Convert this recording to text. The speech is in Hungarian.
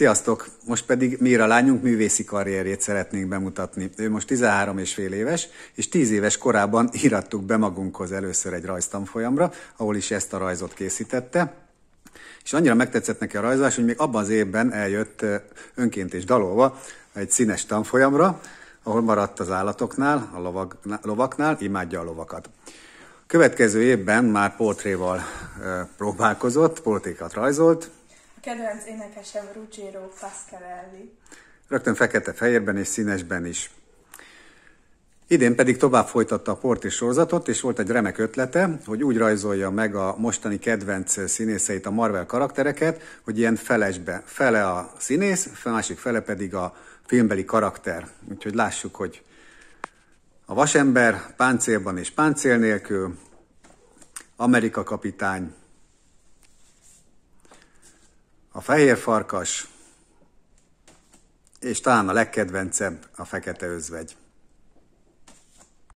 Sziasztok! Most pedig Mira lányunk művészi karrierjét szeretnénk bemutatni. Ő most 13 és fél éves, és 10 éves korában írattuk be magunkhoz először egy rajztanfolyamra, ahol is ezt a rajzot készítette. És annyira megtetszett neki a rajzás, hogy még abban az évben eljött önként és dalolva egy színes tanfolyamra, ahol maradt az állatoknál, a lovaknál, lovaknál imádja a lovakat. Következő évben már portréval próbálkozott, portrékat rajzolt, Kedvenc énekesem Ruggiero Pasquarelli. Rögtön fekete-fehérben és színesben is. Idén pedig tovább folytatta a Porti sorozatot, és volt egy remek ötlete, hogy úgy rajzolja meg a mostani kedvenc színészeit, a Marvel karaktereket, hogy ilyen felesbe, fele a színész, a másik fele pedig a filmbeli karakter. Úgyhogy lássuk, hogy a vasember páncélban és páncél nélkül, Amerika kapitány, a fehér farkas, és talán a legkedvencebb a fekete özvegy.